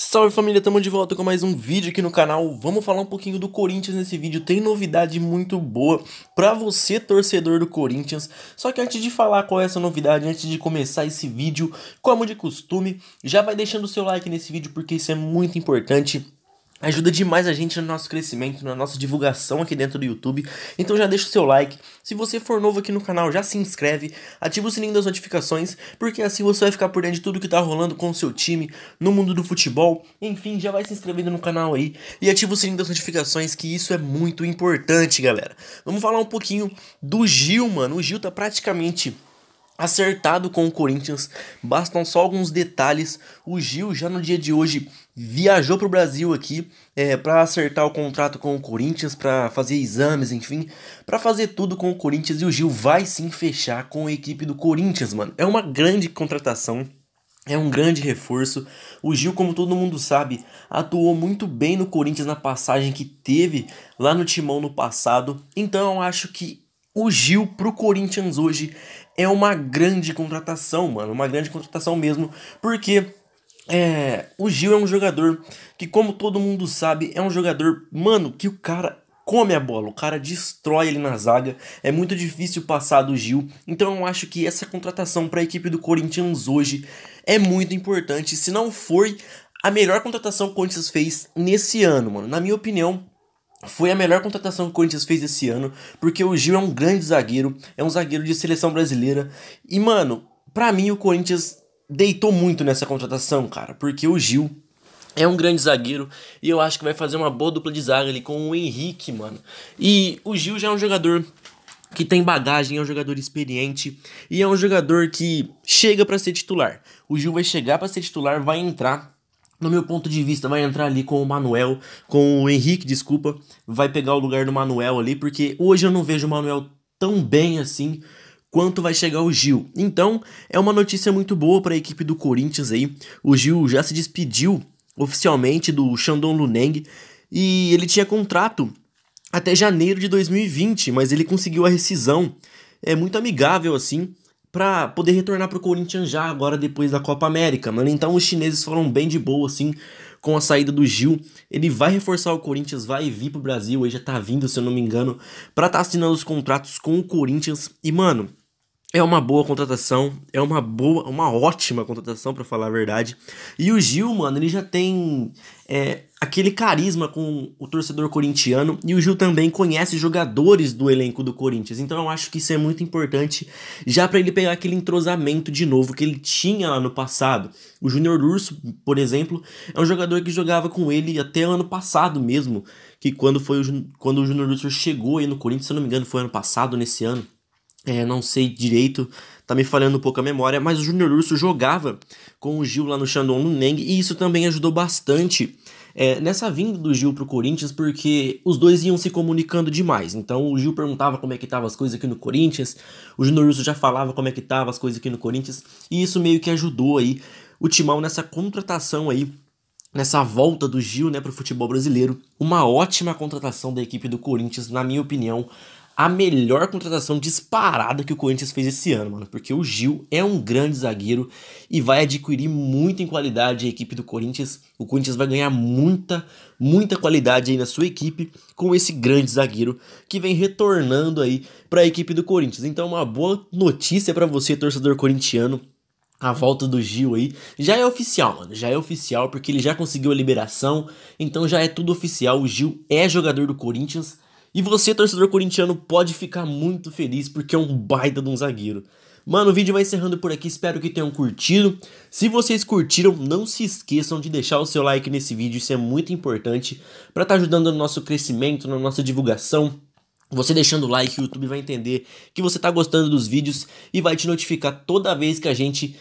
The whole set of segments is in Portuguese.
Salve família, tamo de volta com mais um vídeo aqui no canal. Vamos falar um pouquinho do Corinthians nesse vídeo. Tem novidade muito boa para você, torcedor do Corinthians. Só que antes de falar qual é essa novidade, antes de começar esse vídeo, como de costume, já vai deixando o seu like nesse vídeo porque isso é muito importante Ajuda demais a gente no nosso crescimento, na nossa divulgação aqui dentro do YouTube. Então já deixa o seu like. Se você for novo aqui no canal, já se inscreve, ativa o sininho das notificações, porque assim você vai ficar por dentro de tudo que tá rolando com o seu time, no mundo do futebol. Enfim, já vai se inscrevendo no canal aí e ativa o sininho das notificações, que isso é muito importante, galera. Vamos falar um pouquinho do Gil, mano. O Gil tá praticamente acertado com o Corinthians. Bastam só alguns detalhes. O Gil já no dia de hoje viajou para o Brasil aqui é, para acertar o contrato com o Corinthians, para fazer exames, enfim, para fazer tudo com o Corinthians. E o Gil vai sim fechar com a equipe do Corinthians, mano. É uma grande contratação. É um grande reforço. O Gil, como todo mundo sabe, atuou muito bem no Corinthians na passagem que teve lá no Timão no passado. Então eu acho que o Gil pro Corinthians hoje é uma grande contratação, mano. Uma grande contratação mesmo, porque é, o Gil é um jogador que, como todo mundo sabe, é um jogador, mano, que o cara come a bola, o cara destrói ele na zaga. É muito difícil passar do Gil. Então eu acho que essa contratação para a equipe do Corinthians hoje é muito importante. Se não for a melhor contratação que o Corinthians fez nesse ano, mano. Na minha opinião, foi a melhor contratação que o Corinthians fez esse ano, porque o Gil é um grande zagueiro, é um zagueiro de seleção brasileira. E, mano, pra mim o Corinthians deitou muito nessa contratação, cara, porque o Gil é um grande zagueiro e eu acho que vai fazer uma boa dupla de zaga ali com o Henrique, mano. E o Gil já é um jogador que tem bagagem, é um jogador experiente e é um jogador que chega para ser titular. O Gil vai chegar para ser titular, vai entrar no meu ponto de vista, vai entrar ali com o Manuel, com o Henrique, desculpa, vai pegar o lugar do Manuel ali, porque hoje eu não vejo o Manuel tão bem assim quanto vai chegar o Gil. Então, é uma notícia muito boa para a equipe do Corinthians aí. O Gil já se despediu oficialmente do Shandong Luneng e ele tinha contrato até janeiro de 2020, mas ele conseguiu a rescisão. É muito amigável assim para poder retornar para o Corinthians já agora depois da Copa América, mano. Então os chineses foram bem de boa, assim, com a saída do Gil. Ele vai reforçar o Corinthians, vai vir pro Brasil, ele já tá vindo, se eu não me engano, pra tá assinando os contratos com o Corinthians. E, mano, é uma boa contratação, é uma boa, uma ótima contratação para falar a verdade. E o Gil, mano, ele já tem é, aquele carisma com o torcedor corintiano e o Gil também conhece jogadores do elenco do Corinthians. Então eu acho que isso é muito importante já para ele pegar aquele entrosamento de novo que ele tinha lá no passado. O Júnior Urso, por exemplo, é um jogador que jogava com ele até ano passado mesmo, que quando foi o, quando o Júnior Urso chegou aí no Corinthians, se eu não me engano, foi ano passado, nesse ano. É, não sei direito, tá me falhando um pouco a memória, mas o Júnior Urso jogava com o Gil lá no Shandong Luneng e isso também ajudou bastante é, nessa vinda do Gil pro Corinthians, porque os dois iam se comunicando demais. Então o Gil perguntava como é que tava as coisas aqui no Corinthians, o Júnior Russo já falava como é que tava as coisas aqui no Corinthians, e isso meio que ajudou aí o Timão nessa contratação aí nessa volta do Gil né, pro futebol brasileiro. Uma ótima contratação da equipe do Corinthians, na minha opinião a melhor contratação disparada que o Corinthians fez esse ano, mano. Porque o Gil é um grande zagueiro e vai adquirir muito em qualidade a equipe do Corinthians. O Corinthians vai ganhar muita, muita qualidade aí na sua equipe com esse grande zagueiro que vem retornando aí para a equipe do Corinthians. Então, uma boa notícia para você, torcedor corintiano. A volta do Gil aí já é oficial, mano. Já é oficial porque ele já conseguiu a liberação, então já é tudo oficial. O Gil é jogador do Corinthians e você, torcedor corintiano, pode ficar muito feliz porque é um baita de um zagueiro. Mano, o vídeo vai encerrando por aqui, espero que tenham curtido. Se vocês curtiram, não se esqueçam de deixar o seu like nesse vídeo, isso é muito importante para estar tá ajudando no nosso crescimento, na nossa divulgação. Você deixando o like, o YouTube vai entender que você está gostando dos vídeos e vai te notificar toda vez que a gente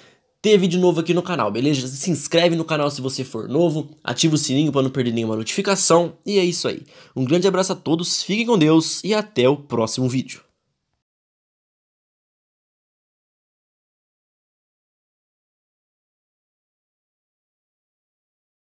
ter vídeo novo aqui no canal, beleza? Se inscreve no canal se você for novo, ativa o sininho para não perder nenhuma notificação e é isso aí. Um grande abraço a todos, fiquem com Deus e até o próximo vídeo.